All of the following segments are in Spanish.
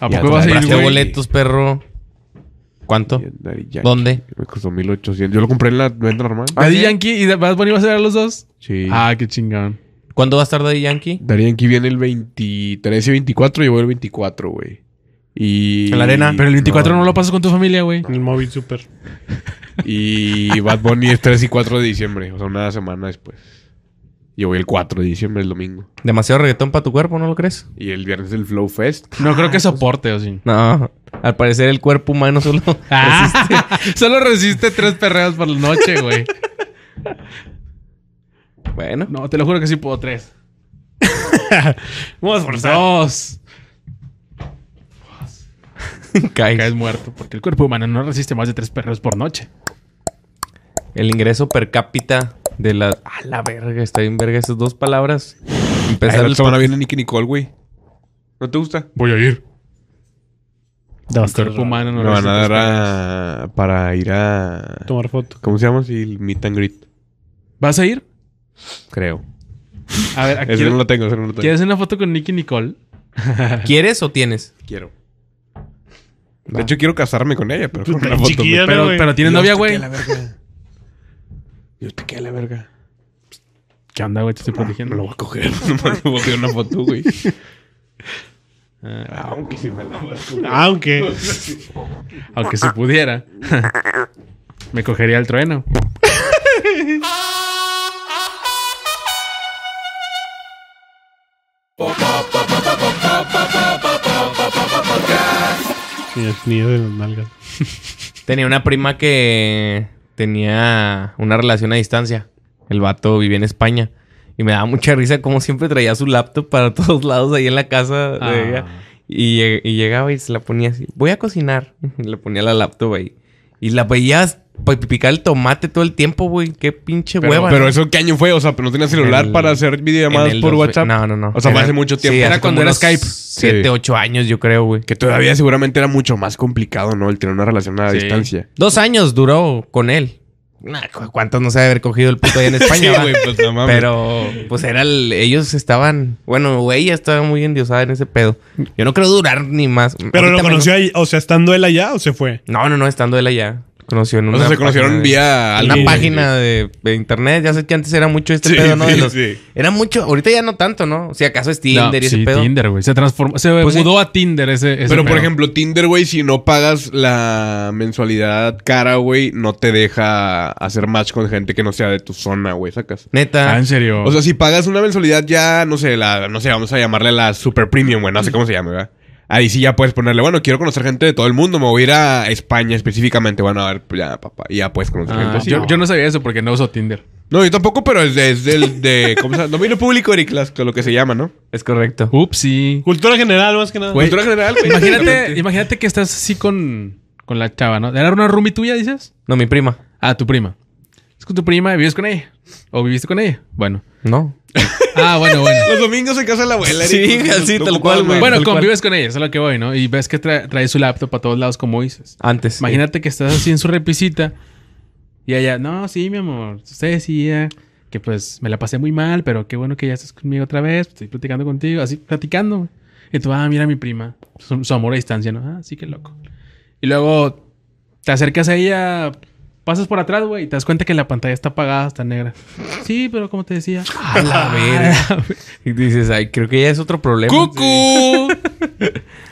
¿A poco vas a ir, güey? boletos, perro. ¿Cuánto? ¿Dónde? Me costó 1800. Yo lo compré en la venta normal. ¿Daddy Yankee y Bad Bunny vas a ser a los dos? Sí. Ah, qué chingón. ¿Cuándo va a estar Daddy Yankee? Daddy Yankee viene el 23 y 24. y voy el 24, güey. Y... En la arena. Pero el 24 no, no lo pasas con tu familia, güey. En el móvil, súper. y Bad Bunny es 3 y 4 de diciembre. O sea, una semana después. Y voy el 4 de diciembre, el domingo. Demasiado reggaetón para tu cuerpo, ¿no lo crees? Y el viernes el Flow Fest. No creo que soporte, o sí. No. Al parecer el cuerpo humano solo ah. resiste. solo resiste tres perreos por la noche, güey. bueno. No, te lo juro que sí puedo tres. Vamos por dos. Caes. Caes muerto, porque el cuerpo humano no resiste más de tres perreos por noche. El ingreso per cápita de la. A la verga, está bien verga esas dos palabras. Empezar Ay, el. Semana viene Nicky Nicole, güey. ¿No te gusta? Voy a ir. El van a dar para ir a. Tomar foto. ¿Cómo se llama? Sí, el meet ¿Vas a ir? Creo. A ver, aquí... Ese no lo tengo, ese no lo tengo. ¿quieres una foto con Nicky Nicole? ¿Quieres o tienes? Quiero. De hecho, quiero casarme con ella, pero pues con una foto. Pero, pero tiene novia, güey yo te qué la verga. ¿Qué onda, güey? Te estoy ah, protegiendo. No lo voy a coger. No me voy a una foto, güey. Ah, aunque si me la voy a Aunque. aunque si pudiera. me cogería el trueno. de nalgas. Tenía una prima que tenía una relación a distancia. El vato vivía en España. Y me daba mucha risa como siempre traía su laptop para todos lados ahí en la casa ah. Y, llegaba y se la ponía así. Voy a cocinar. le ponía la laptop ahí. Y la veías picar el tomate todo el tiempo, güey. Qué pinche hueva. Pero eso, ¿qué año fue? O sea, no tenía celular para hacer videollamadas por WhatsApp. No, no, no. O sea, era, hace mucho tiempo. era cuando era Skype. Siete, ocho años, yo creo, güey. Que todavía seguramente era mucho más complicado, ¿no? El tener una relación a distancia. Dos años duró con él. Nah, ¿Cuántos no se haber cogido el puto ahí en España? sí, pues, Pero, pues era ellos estaban, bueno, güey, ya estaba muy endiosada en ese pedo. Yo no creo durar ni más. Pero lo conoció ahí, o sea, estando él allá o se fue. No, no, no, estando él allá conoció se conocieron vía Una página de, internet. Ya sé que antes era mucho este pedo, ¿no? Era mucho. Ahorita ya no tanto, ¿no? si acaso es Tinder y ese pedo. Tinder, güey. Se transformó. Se pues mudó a Tinder ese. pero, por ejemplo, Tinder, güey, si no pagas la mensualidad cara, güey, no te deja hacer match con gente que no sea de tu zona, güey. Sacas. Neta. Ah, en serio. O sea, si pagas una mensualidad ya, no sé, la, no sé, vamos a llamarle la Super Premium, güey. No sé cómo se llama, ¿verdad? Ahí sí ya puedes ponerle, bueno, quiero conocer gente de todo el mundo, me voy a ir a España específicamente. Bueno, a ver, ya, papá, ya puedes conocer ah, gente. Yo, no sabía eso porque no uso Tinder. No, yo tampoco, pero es, es del de, ¿cómo se llama? Dominio público, Eric lo que se llama, ¿no? Es correcto. Upsi. Cultura general, más que nada. Cultura general. imagínate, imagínate que estás así con, con la chava, ¿no? ¿Era una roomie tuya, dices? No, mi prima. Ah, tu prima. Es con tu prima, ¿vives con ella? ¿O viviste con ella? Bueno. No. Ah, bueno, bueno. Los domingos se casa la abuela. Sí, así, tal cual, Bueno, convives con ella, es lo que voy, ¿no? Y ves que trae, su laptop a todos lados, como dices. Antes. Imagínate que estás así en su repisita y ella, no, sí, mi amor, usted decía que pues me la pasé muy mal, pero qué bueno que ya estás conmigo otra vez, pues, estoy platicando contigo, así platicando. Y tú, ah, mira mi prima, su, su, amor a distancia, ¿no? Ah, sí, qué loco. Y luego te acercas a ella Pasas por atrás, güey, y te das cuenta que la pantalla está apagada, está negra. Sí, pero como te decía. A la verga. Y dices, ay, creo que ya es otro problema. ¡Cucu!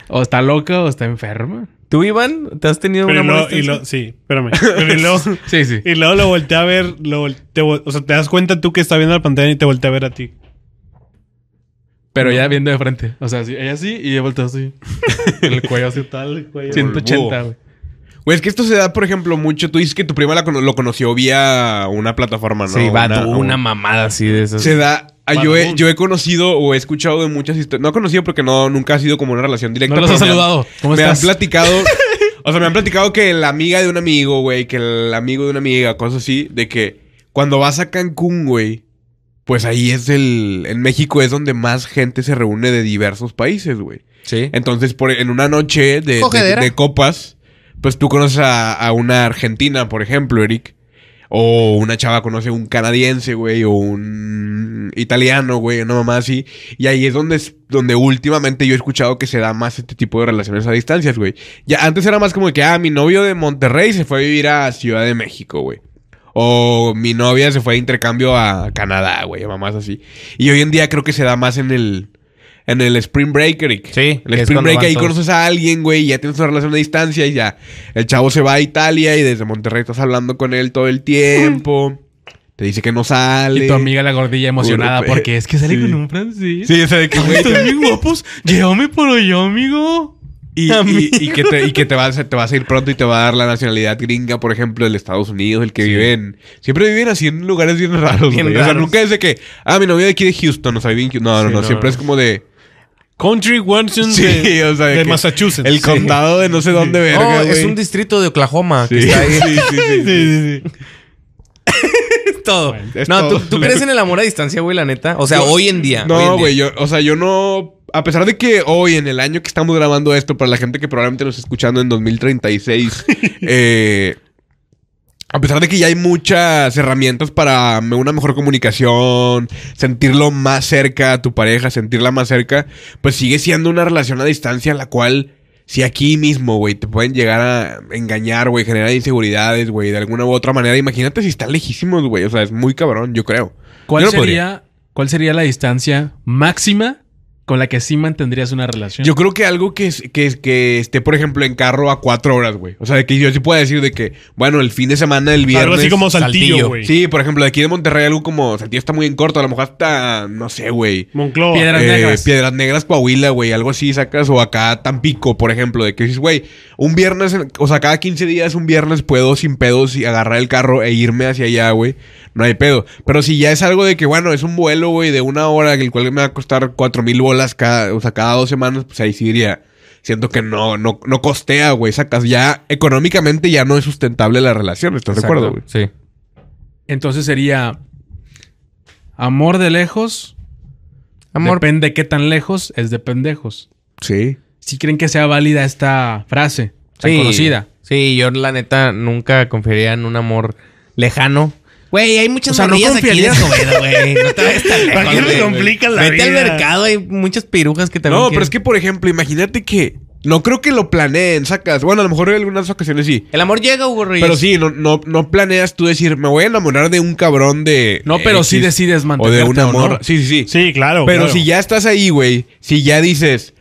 o está loca o está enferma. ¿Tú, Iván? ¿Te has tenido una Sí, espérame. y luego, sí, sí. Y luego lo volteé a ver. o sea, te das cuenta tú que está viendo la pantalla y te volteé a ver a ti. Pero ya viendo de frente. O sea, ella sí y yo volteo así. el cuello así. Tal, el cuello. 180, güey. Güey, es que esto se da, por ejemplo, mucho. Tú dices que tu prima lo conoció vía una plataforma, ¿no? Sí, va una, una mamada así de esas. Se da. Ah, yo, he, conocido o he escuchado de muchas historias. No he conocido porque no, nunca ha sido como una relación directa. No los has saludado. me han platicado. o sea, me han platicado que la amiga de un amigo, güey, que el amigo de una amiga, cosas así, de que cuando vas a Cancún, güey, pues ahí es el. En México es donde más gente se reúne de diversos países, güey. Sí. Entonces, por, en una noche de, de copas, pues tú conoces a, una argentina, por ejemplo, Eric. O una chava conoce un canadiense, güey, o un italiano, güey, no mamá así. Y ahí es donde, es donde últimamente yo he escuchado que se da más este tipo de relaciones a distancias, güey. Ya antes era más como que, ah, mi novio de Monterrey se fue a vivir a Ciudad de México, güey. O mi novia se fue a intercambio a Canadá, güey, mamás así. Y hoy en día creo que se da más en el en el Spring Breaker. Sí. El Spring Breaker. ahí conoces a alguien, güey, y ya tienes una relación a distancia y ya. El chavo se va a Italia y desde Monterrey estás hablando con él todo el tiempo. Te dice que no sale. Y tu amiga la gordilla emocionada porque es que sale con un francés. Sí, o de que güey. bien guapos. Llévame por hoy, amigo. Y, que, te, vas, a ir pronto y te va a dar la nacionalidad gringa, por ejemplo, del Estados Unidos, el que vive viven. Siempre viven así en lugares bien raros. O sea, nunca es de que, ah, mi novia de aquí de Houston, o sea, No, no, no, no, siempre es como de. Country Washington de, Massachusetts. El condado de no sé dónde, verga, no, es un distrito de Oklahoma que sí, sí, sí. todo. no, ¿tú, crees en el amor a distancia, güey, la neta? O sea, hoy en día. No, güey, yo, o sea, yo no. A pesar de que hoy, en el año que estamos grabando esto, para la gente que probablemente nos está escuchando en 2036, eh, a pesar de que ya hay muchas herramientas para una mejor comunicación, sentirlo más cerca a tu pareja, sentirla más cerca, pues sigue siendo una relación a distancia la cual si aquí mismo, güey, te pueden llegar a engañar, güey, generar inseguridades, güey, de alguna u otra manera, imagínate si están lejísimos, güey, o sea, es muy cabrón, yo creo. ¿Cuál, sería, ¿Cuál sería la distancia máxima con la que sí mantendrías una relación. Yo creo que algo que, que, que esté, por ejemplo, en carro a cuatro horas, güey. O sea, de que yo sí pueda decir de que, bueno, el fin de semana, el viernes. Algo así como Saltillo, güey. Sí, por ejemplo, de aquí de Monterrey, algo como Saltillo está muy en corto, a lo mejor hasta, no sé, güey. Moncloa. Piedras eh, Negras. Piedras Negras, Coahuila, güey. Algo así sacas, o acá Tampico, por ejemplo, de que dices, güey, un viernes, o sea, cada 15 días, un viernes puedo sin pedos y agarrar el carro e irme hacia allá, güey. No hay pedo. Pero si ya es algo de que, bueno, es un vuelo, güey, de una hora, el cual me va a costar cuatro mil bolas cada, o sea, cada dos semanas, pues ahí sí diría. Siento que no, no, no costea, güey. Sacas ya, económicamente ya no es sustentable la relación, ¿estás de acuerdo, güey? Sí. Entonces sería amor de lejos. Amor. Depende de qué tan lejos es de pendejos. Sí si creen que sea válida esta frase tan sí, conocida. Sí, yo la neta nunca confiaría en un amor lejano. Güey, hay muchas o de güey. No te tan qué me la vida? Vete al mercado, hay muchas pirujas que también No, pero es que, por ejemplo, imagínate que... No creo que lo planeen, sacas. Bueno, a lo mejor en algunas ocasiones sí. El amor llega, Hugo Pero sí, no, no, no planeas tú decir, me voy a enamorar de un cabrón de. No, pero sí decides mantenerte. O de un amor. Sí, sí, sí. Sí, claro. Pero si ya estás ahí, güey, si ya dices,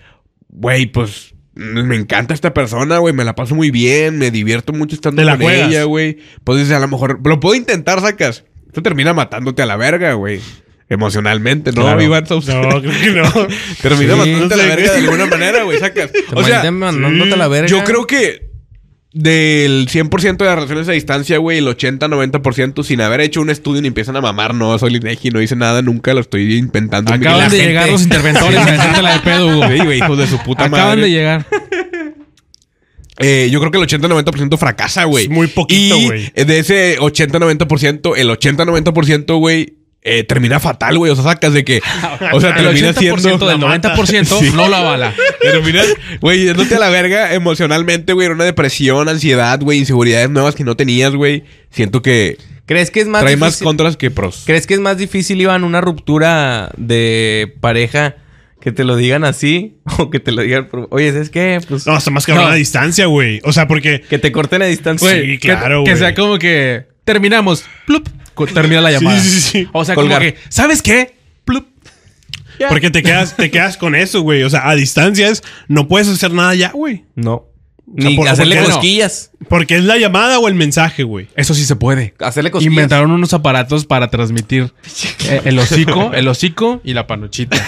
güey, pues me encanta esta persona, güey, me la paso muy bien, me divierto mucho estando con ella, güey. Pues dices, a lo mejor lo puedo intentar, sacas. Esto termina matándote a la verga, güey. Emocionalmente, ¿no, Iván No, creo que no. termina matándote a la verga de alguna manera, güey, sacas. O sea, a la verga. yo creo que del 100% de las relaciones a distancia, güey, el 80-90% sin haber hecho un estudio ni empiezan a mamar, no, soy y no hice nada, nunca lo estoy inventando. Acaban de llegar los interventores, me la de pedo, güey. güey, hijos de su puta madre. Acaban de llegar. Eh, yo creo que el 80-90% fracasa, güey. Muy poquito, güey. De ese 80-90%, el 80-90%, güey, eh, termina fatal, güey. O sea, sacas de que. O sea, termina siendo. Del 90% sí. no la bala. termina güey, yéndote a la verga emocionalmente, güey. Era una depresión, ansiedad, güey, inseguridades nuevas que no tenías, güey. Siento que. ¿Crees que es más Trae más contras que pros. ¿Crees que es más difícil, Iván, una ruptura de pareja? que te lo digan así o que te lo digan, oye, ¿sabes qué? Pues no, hasta más que no. a distancia, güey. O sea, porque. Que te corten a distancia. sí, claro, güey. Que, que, sea como que terminamos. Plup termina la llamada. Sí, sí, sí. O sea, Colgar. ¿sabes qué? Porque te quedas, te quedas con eso, güey. O sea, a distancias no puedes hacer nada ya, güey. No. Ni hacerle cosquillas. Porque es la llamada o el mensaje, güey. Eso sí se puede. Hacerle cosquillas. Inventaron unos aparatos para transmitir eh, el hocico, el hocico y la panochita.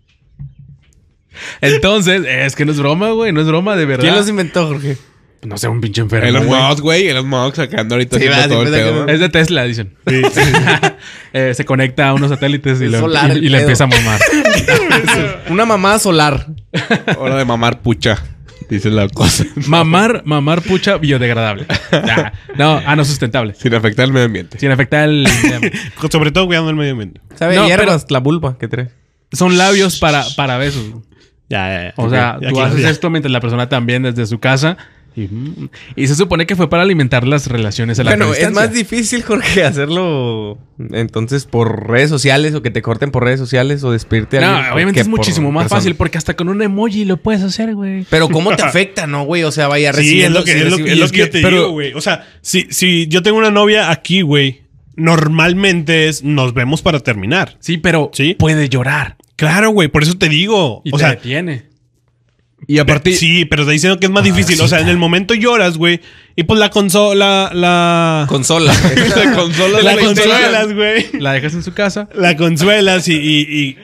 Entonces, es que no es broma, güey, no es broma, de verdad. ¿Quién los inventó, Jorge? No sé, un pinche enfermo. El Musk, güey. El Musk sacando ahorita sí, todo el pedo. Es de Tesla, dicen. Eh, se conecta a unos satélites y, le empieza a mamar. Una mamá solar. Hora de mamar pucha. Dice la cosa. Mamar, mamar pucha biodegradable. no, ah, no sustentable. Sin afectar el medio ambiente. Sin afectar el. Sobre todo cuidando el medio ambiente. ¿Sabes? No, la vulva que trae. Son labios para, para besos. Ya, ya, O sea, tú haces esto mientras la persona también desde su casa y, se supone que fue para alimentar las relaciones a la Bueno, es más difícil, Jorge, hacerlo entonces por redes sociales o que te corten por redes sociales o despedirte. No, obviamente es muchísimo más fácil porque hasta con un emoji lo puedes hacer, güey. Pero ¿cómo te afecta, no, güey? O sea, vaya recibiendo. Sí, es lo que, yo te digo, güey. O sea, si, si yo tengo una novia aquí, güey, normalmente es nos vemos para terminar. Sí, pero ¿Sí? puede llorar. Claro, güey, por eso te digo. Y o te sea, detiene. Y a partir Sí, pero está diciendo que es más ah, difícil. o sea, en el momento lloras, güey. Y pues la consola. La consola. la consola consuelas, güey. La dejas en su casa. La consuelas y,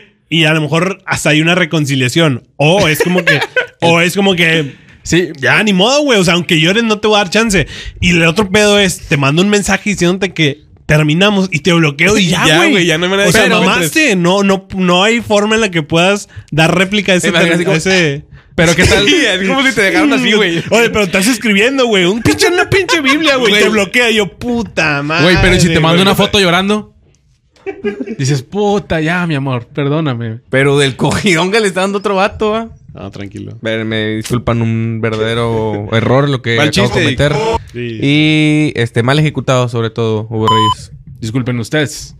a lo mejor hasta hay una reconciliación. O es como que. o es como que. Sí, ya ni modo, güey. O sea, aunque llores, no te voy a dar chance. Y el otro pedo es: te mando un mensaje diciéndote que terminamos y te bloqueo y ya, güey. Ya, no me la O sea, mamaste. No, no, hay forma en la que puedas dar réplica A ese pero qué tal. es como si te dejaron así, güey. Oye, pero estás escribiendo, güey. Un pinche, una pinche Biblia, güey. Te bloquea yo, puta madre. Güey, pero si te mando una foto llorando. Dices, puta, ya, mi amor, perdóname. Pero del cogidón que le está dando otro vato, ¿ah? Ah, tranquilo. Me disculpan un verdadero error lo que mal acabo de cometer. Y este, mal ejecutado, sobre todo, Hugo Reyes. Disculpen ustedes.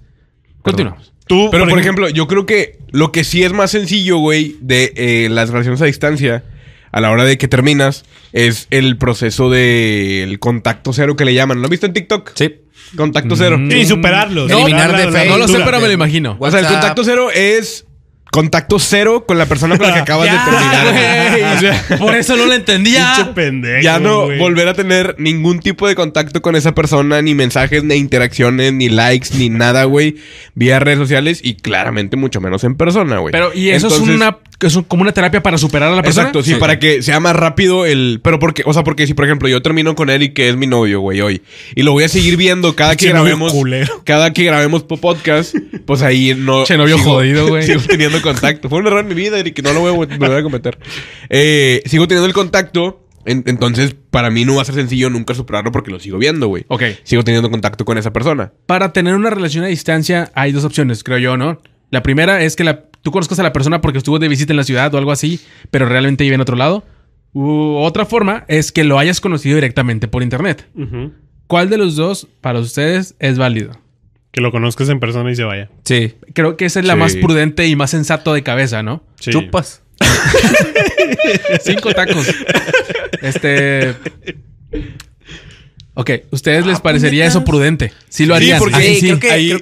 Continuamos. Pero, por, ejemplo, yo creo que lo que sí es más sencillo, güey, de eh, las relaciones a distancia, a la hora de que terminas, es el proceso del contacto cero que le llaman. ¿Lo visto en TikTok? Sí. Contacto cero. Y mm. superarlo. eliminar de fe. No lo sé, pero me lo imagino. O sea, el contacto cero es contacto cero con la persona con la que acabas de terminar. Por eso no la entendía. Pendejo, ya no volver a tener ningún tipo de contacto con esa persona, ni mensajes, ni interacciones, ni likes, ni nada, güey, vía redes sociales y claramente mucho menos en persona, güey. Pero y eso es una es como una terapia para superar a la persona. Exacto, sí, para que sea más rápido el pero porque, o sea, porque si por ejemplo yo termino con él y que es mi novio, güey, hoy y lo voy a seguir viendo cada que grabemos cada que grabemos podcast, pues ahí no Che novio jodido, güey. Sigo teniendo contacto. Fue un error en mi vida y que no lo voy a cometer. Eh, sigo teniendo el contacto. entonces, para mí no va a ser sencillo nunca superarlo porque lo sigo viendo, güey. Ok. Sigo teniendo contacto con esa persona. Para tener una relación a distancia hay dos opciones, creo yo, ¿no? La primera es que la, tú conozcas a la persona porque estuvo de visita en la ciudad o algo así, pero realmente vive en otro lado. otra forma es que lo hayas conocido directamente por internet. ¿Cuál de los dos para ustedes es válido? que lo conozcas en persona y se vaya. Sí, creo que esa es la más prudente y más sensato de cabeza, ¿no? Chupas. Cinco tacos. Este. Ok, ¿ustedes les ah, parecería eso prudente? Sí, lo harían. Sí, porque creo que, ahí...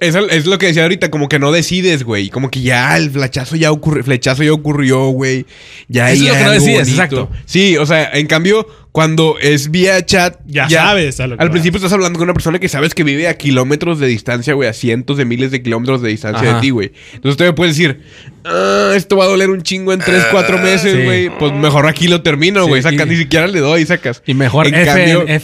es lo que decía ahorita, como que no decides, güey. Como que ya el flechazo ya, ocurrió, flechazo ya ocurrió, güey. Ya Eso es lo que no decides, exacto. Sí, o sea, en cambio, cuando es vía chat, ya, sabes. al principio estás hablando con una persona que sabes que vive a kilómetros de distancia, güey, a cientos de miles de kilómetros de distancia de ti, güey. Entonces tú me puedes decir, ah, esto va a doler un chingo en tres, cuatro ah, meses, güey. Pues mejor aquí lo termino, güey. Sacas, ni siquiera le doy, sacas. Y mejor F,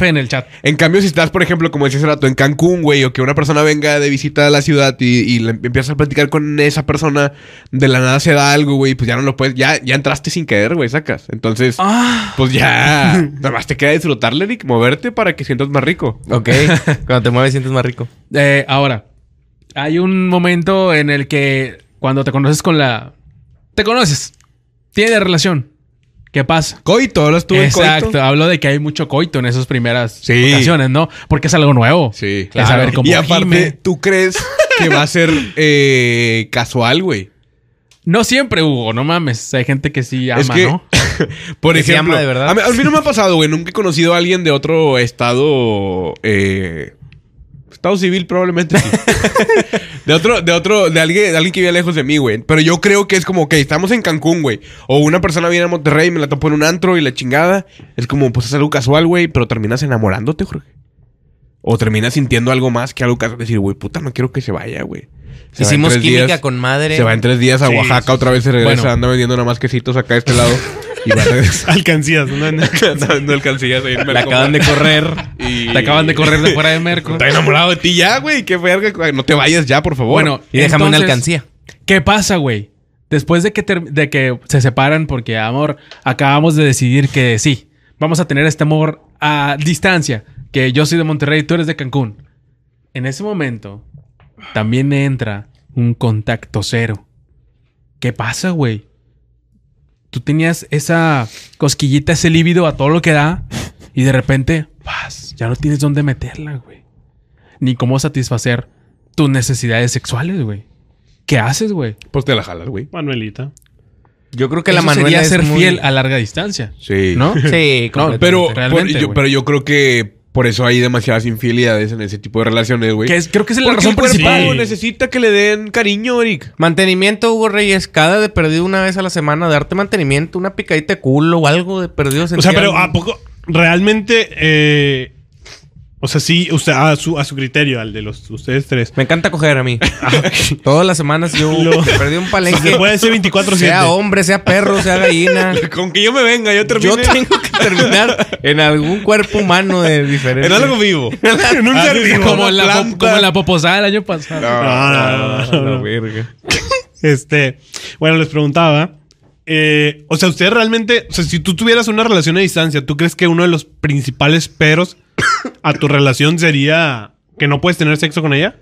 en, el chat. En cambio, si estás, por ejemplo, como decías hace rato, en Cancún, güey, o que una persona venga de visita a la ciudad y, empiezas a platicar con esa persona, de la nada se da algo, güey, pues ya no lo puedes, ya, ya entraste sin caer, güey, sacas. Entonces, ah. pues ya. Nada te queda disfrutarle, y moverte para que sientas más rico. Ok, cuando te mueves sientes más rico. Eh, ahora, hay un momento en el que cuando te conoces con la... Te conoces, tiene relación. ¿Qué pasa? Coito, hablas tú Exacto, hablo de que hay mucho coito en esas primeras sí. ocasiones, ¿no? Porque es algo nuevo. Sí, y aparte, ¿tú crees que va a ser eh, casual, güey? No siempre, Hugo, no mames. Hay gente que sí ama, ¿no? por que ejemplo, ama de verdad. A mí, no me ha pasado, güey. Nunca he conocido a alguien de otro estado. Eh, estado civil, probablemente de otro, de otro, de alguien, de alguien que vive lejos de mí, güey. Pero yo creo que es como, que estamos en Cancún, güey. O una persona viene a Monterrey y me la topo en un antro y la chingada. Es como, pues es algo casual, güey, pero terminas enamorándote, Jorge. O terminas sintiendo algo más que algo casual. Decir, güey, puta, no quiero que se vaya, güey. Hicimos química con madre. Se va en tres días a Oaxaca, otra vez se regresa, anda vendiendo nada más quesitos acá a este lado. Alcancías, no, no, alcancías Te acaban de correr. Y... Te acaban de correr de fuera de Merco. Está enamorado de ti ya, güey. Qué verga. No te vayas ya, por favor. Bueno, y déjame una alcancía. ¿Qué pasa, güey? Después de que, de que se separan, porque amor, acabamos de decidir que sí, vamos a tener este amor a distancia, que yo soy de Monterrey y tú eres de Cancún. En ese momento, también entra un contacto cero. ¿Qué pasa, güey? Tú tenías esa cosquillita, ese líbido a todo lo que da y de repente, vas. Ya no tienes dónde meterla, güey. Ni cómo satisfacer tus necesidades sexuales, güey. ¿Qué haces, güey? Pues te la jalas, güey. Manuelita. Yo creo que la manera sería ser fiel a larga distancia. Sí. ¿No? Sí, pero, pues, pero yo creo que por eso hay demasiadas infidelidades en ese tipo de relaciones, güey. creo que es la razón el principal. Necesita que le den cariño, Eric. Mantenimiento, Hugo Reyes. Cada de perdido una vez a la semana, darte mantenimiento, una picadita de culo o algo de perdido. O sea, pero ¿a poco realmente eh, o sea, sí, usted, a, su, a su criterio, al de los ustedes tres. Me encanta coger a mí. Ah, Todas las semanas yo perdí un palenque. puede ser 24-7. sea hombre, sea perro, sea gallina. Con que yo me venga, yo termino Yo tengo que terminar en algún cuerpo humano de diferente. en algo vivo. en un ah, ser Como, la la poposada del año pasado. No, no, no, no, no. verga. Este, bueno, les preguntaba. eh, o sea, ustedes realmente, o sea, si tú tuvieras una relación a distancia, ¿tú crees que uno de los principales peros a tu relación sería que no puedes tener sexo con ella?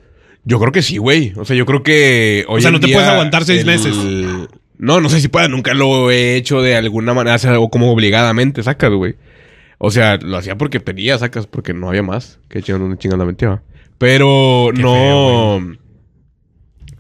Yo creo que sí, güey. O sea, yo creo que. Hoy o sea, no te puedes aguantar seis meses. No, no sé si pueda. Nunca lo he hecho de alguna manera. Hacer algo como obligadamente, sacas, güey. O sea, lo hacía porque pedía, sacas, porque no había más. Que no una chingada mentira. Pero no.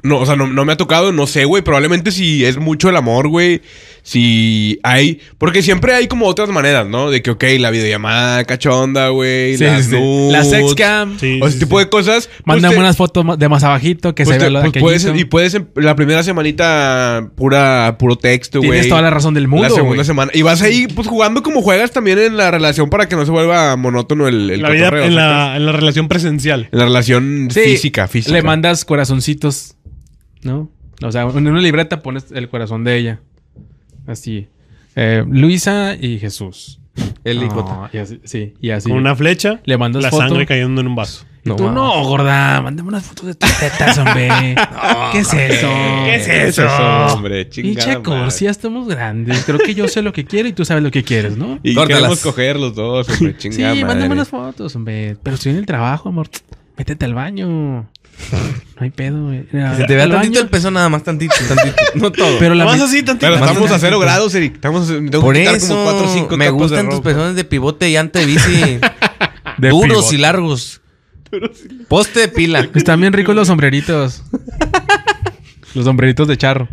no, o sea, no, no me ha tocado. No sé, güey. Probablemente si es mucho el amor, güey si hay, porque siempre hay como otras maneras, ¿no? De que, ok, la videollamada cachonda, güey, las, la sexcam, o ese tipo de cosas. Pues Mandan unas fotos de más abajito que pues se vea lo pues puedes, Y puedes em, la primera semanita pura, puro texto, güey. Tienes toda la razón del mundo, La segunda semana. Y vas ahí, pues, jugando como juegas también en la relación para que no se vuelva monótono el, la vida, en, la, en la, relación presencial. En la relación física, física. Le mandas corazoncitos, ¿no? O sea, en una libreta pones el corazón de ella. Así. Eh, Luisa y Jesús. El oh, y así, sí, y así. Con una flecha. Le mandas la sangre cayendo en un vaso. No, tú no, gorda, mándame unas fotos de tus tetas, hombre. ¿Qué es eso? ¿Qué es eso? ¿Qué es hombre, chingada. Pinche si ya estamos grandes. Creo que yo sé lo que quiero y tú sabes lo que quieres, ¿no? Y vamos queremos coger los dos, hombre, chingada. Sí, mándame unas fotos, hombre. Pero estoy en el trabajo, amor. Métete al baño. No hay pedo, güey. Se te vea tantito el peso nada más, tantito, tantito. No todo. Pero más así, tantito. Pero estamos a cero grados, Eric. Estamos, tengo Por que quitar como 4 o me gustan tus pezones de pivote y ante bici. De duros y largos. Poste de pila. Están bien ricos los sombreritos. Los sombreritos de charro.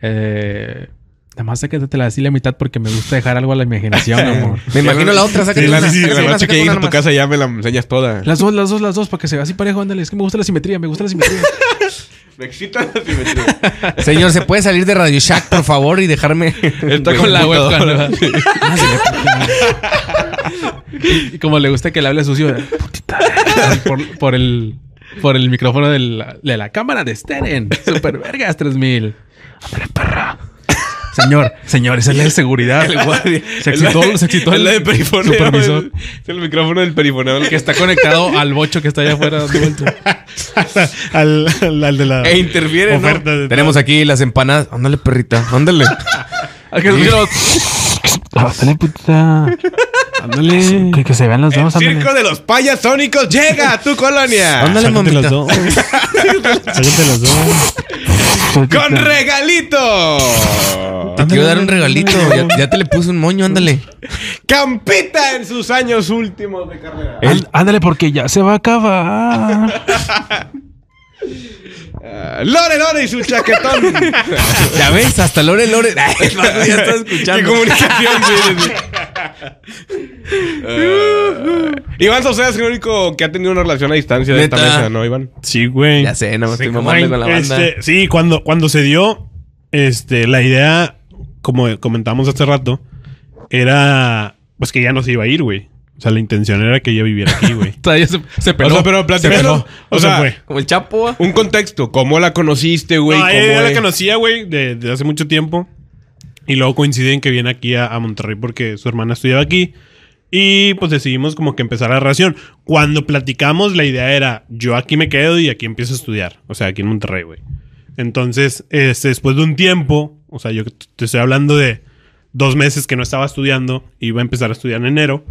Eh, Nada más que te la así la mitad porque me gusta dejar algo a la imaginación, amor. me imagino la otra, saca sí, la, una, la noche que llegues a tu casa ya me la enseñas toda. Las dos, las dos, las dos, para que se vea así parejo, ándale. Es que me gusta la simetría, me gusta la simetría. me excita la simetría. Señor, ¿se puede salir de Radio Shack, por favor, y dejarme... Está con la ah, webcam, y como le gusta que le hable sucio, por, por, el, por el micrófono de la, de la cámara de Steren. Super vergas 3000. ¡Hombre, perra! Señor, señor, es la de seguridad. El guardia. Se excitó, el, se excitó el, el, supervisor. Es el micrófono del perifoneo que está conectado al bocho que está allá afuera dando al, de la. E interviene, Tenemos aquí las empanadas. Ándale, perrita, ándale. Aquí ah, putita. Ándale. que, se vean los dos. El circo de los payasónicos llega a tu colonia. Ándale, mamita. los dos. los dos. ¡Con regalito! Te quiero dar un regalito. Ya, te le puse un moño, ándale. Campita en sus años últimos de carrera. ándale, porque ya se va a acabar. Lore Lore y su chaquetón. ya ves, hasta Lore Lore. ya estás escuchando. Qué comunicación, eh, Iván Sauceda es el único que ha tenido una relación a distancia de esta mesa, ¿no, Iván? Sí, güey. Ya sé, no me estoy mamando con la este, banda. sí, cuando, cuando se dio, este, la idea, como comentamos hace rato, era pues que ya no se iba a ir, güey. O sea, la intención era que ella viviera aquí, güey. se, se peló. O sea, pero se O, sea, como el Chapo. Un contexto. ¿Cómo la conociste, güey? No, ¿Cómo ella la conocía, güey, de hace mucho tiempo. Y luego coinciden que viene aquí a, Monterrey porque su hermana estudiaba aquí. Y pues decidimos como que empezar la relación. Cuando platicamos, la idea era: yo aquí me quedo y aquí empiezo a estudiar. O sea, aquí en Monterrey, güey. Entonces, este, después de un tiempo, o sea, yo te estoy hablando de dos meses que no estaba estudiando, Y iba a empezar a estudiar en enero.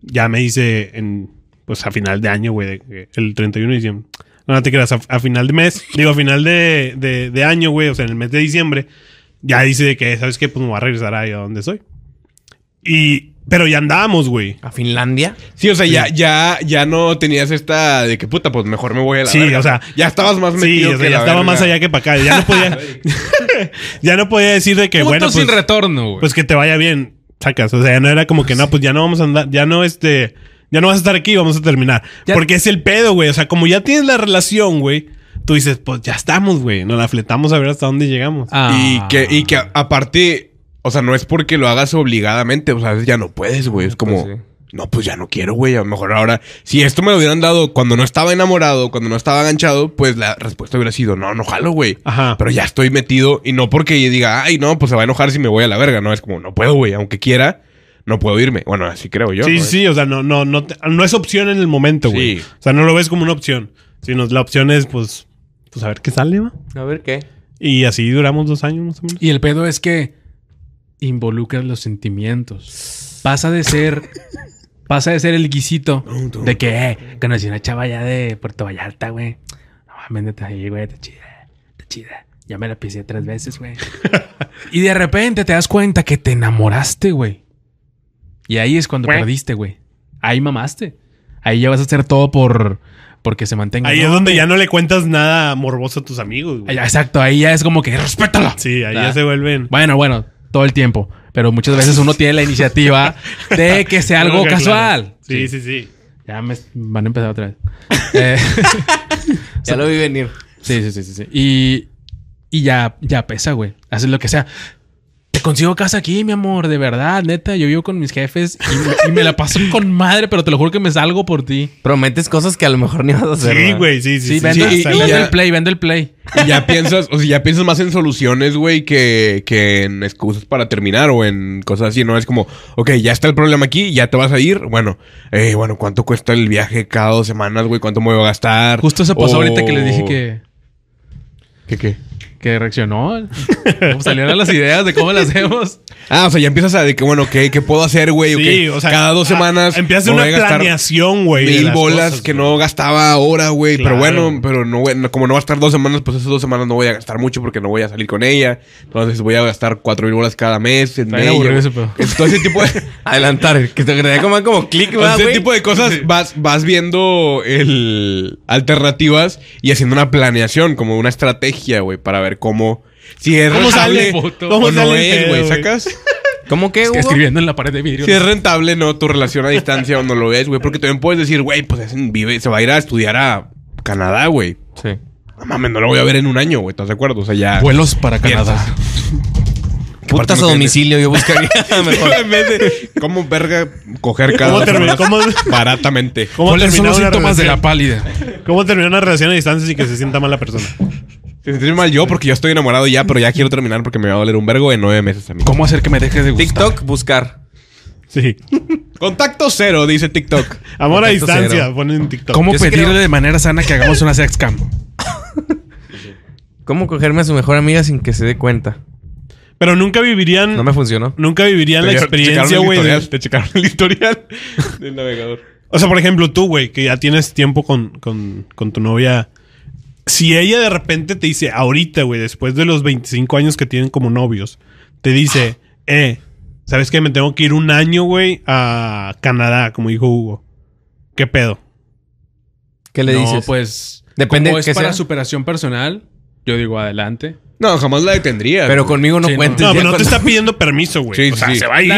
Ya me dice en, pues a final de año, güey, el 31 de diciembre. No, no te creas, a, final de mes, digo a final de, de año, güey, o sea, en el mes de diciembre ya dice de que, ¿sabes qué? Pues me voy a regresar ahí a donde soy. Y, pero ya andábamos, güey. ¿A Finlandia? Sí, o sea, ya, ya, ya no tenías esta de que puta, pues mejor me voy a la Sí, o sea. Ya estabas más metido. Sí, o sea, ya estaba más allá que para acá. Ya no podía. ya no podía decir de que, bueno. sin pues, retorno, güey. Pues que te vaya bien. Sacas. O sea, ya no era como que, no, pues ya no vamos a andar. Ya no, este. Ya no vas a estar aquí, vamos a terminar. Porque es el pedo, güey. O sea, como ya tienes la relación, güey tú dices, pues ya estamos, güey. Nos la fletamos a ver hasta dónde llegamos. Ah. Y que, que aparte, o sea, no es porque lo hagas obligadamente, o sea, ya no puedes, güey. Es pues como, no, pues ya no quiero, güey. A lo mejor ahora, si esto me lo hubieran dado cuando no estaba enamorado, cuando no estaba enganchado, pues la respuesta hubiera sido, no, no jalo, güey. Ajá. Pero ya estoy metido y no porque diga, ay, no, pues se va a enojar si me voy a la verga. No, es como, no puedo, güey, aunque quiera no puedo irme. Bueno, así creo yo. Sí, sí, o sea, no, no, no, no es opción en el momento, güey. O sea, no lo ves como una opción. Sino la opción es, pues, pues a ver qué sale, va. A ver qué. Y así duramos dos años más o menos. Y el pedo es que involucras los sentimientos. Pasa de ser. pasa de ser el guisito de que eh, conocí una chava allá de Puerto Vallarta, güey. No mames, ahí, güey, está chida, está chida. Ya me la pisé tres veces, güey. y de repente te das cuenta que te enamoraste, güey. Y ahí es cuando perdiste, güey. Ahí mamaste. Ahí ya vas a hacer todo por porque se mantenga. Ahí es donde ya no le cuentas nada morboso a tus amigos, güey. Ah, exacto, ahí ya es como que ¡Respétalo! Sí, ahí ya ah. se vuelven. Bueno, bueno, todo el tiempo. Pero muchas veces uno tiene la iniciativa de que sea algo casual. Sí, sí, sí, Ya me van a empezar otra vez. Eh, ya lo vi venir. Sí, sí, sí, sí. sí. Y, y ya, ya pesa, güey. Haces lo que sea consigo casa aquí, mi amor, de verdad, neta. Yo vivo con mis jefes y me, la paso con madre, pero te lo juro que me salgo por ti. Prometes cosas que a lo mejor ni vas a hacer. Sí, güey, sí, sí. Sí, vendo, el play, vendo el play. Y ya piensas, o sea, ya piensas más en soluciones, güey, que, en excusas para terminar o en cosas así, ¿no? Es como, ok, ya está el problema aquí, ya te vas a ir. Bueno, eh, bueno, ¿cuánto cuesta el viaje cada dos semanas, güey? ¿Cuánto me voy a gastar? Justo se pasó ahorita que les dije que. ¿Qué qué? que reaccionó. salieron las ideas de cómo las hacemos. Ah, o sea, ya empiezas a decir que, bueno, ¿qué, qué puedo hacer, güey? Sí, o sea, cada dos semanas. empiezas una planeación, güey. Mil bolas que no gastaba ahora, güey. Pero bueno, pero no, como no va a estar dos semanas, pues esas dos semanas no voy a gastar mucho porque no voy a salir con ella. Entonces voy a gastar cuatro mil bolas cada mes. En medio tipo Adelantar, que te agregaría como, como click, güey. Ese tipo de cosas vas, vas viendo el alternativas y haciendo una planeación, como una estrategia, güey, para ver cómo. Si es rentable ¿Cómo o no güey. ¿Sacas? ¿Cómo que, güey? escribiendo en la pared de vídeo. Si es rentable, ¿no? Tu relación a distancia o no lo ves güey. Porque también puedes decir, güey, pues vive, se va a ir a estudiar a Canadá, güey. Sí. No mames, no lo voy a ver en un año, güey. ¿Estás de acuerdo? O sea, ya. Vuelos para Canadá. Putas a domicilio, yo buscaría mejor. cómo verga coger cada ¿Cómo termina, ¿cómo, baratamente. ¿Cómo los síntomas de la pálida? ¿Cómo terminar una relación a distancia sin que se sienta mal la persona? Se sentí mal yo porque yo estoy enamorado ya, pero ya quiero terminar porque me va a doler un vergo en nueve meses a ¿Cómo hacer que me dejes de gustar? TikTok, buscar. Sí. Contacto cero, dice TikTok. Amor a distancia, pone ponen en TikTok. ¿Cómo pedirle de manera sana que hagamos una sex cam? ¿Cómo cogerme a su mejor amiga sin que se dé cuenta? Pero nunca vivirían. No me funcionó. Nunca vivirían la experiencia, güey. Te checaron el historial del navegador. O sea, por ejemplo, tú, güey, que ya tienes tiempo con, con, con tu novia si ella de repente te dice, ahorita, güey, después de los 25 años que tienen como novios, te dice, eh, ¿sabes qué? Me tengo que ir un año, güey, a Canadá, como dijo Hugo. ¿Qué pedo? ¿Qué le no, pues. Depende es para superación personal, yo digo adelante. No, jamás la detendría. Pero conmigo no cuentes. No, pero no te está pidiendo permiso, güey. Sí, o sea, se va a ir.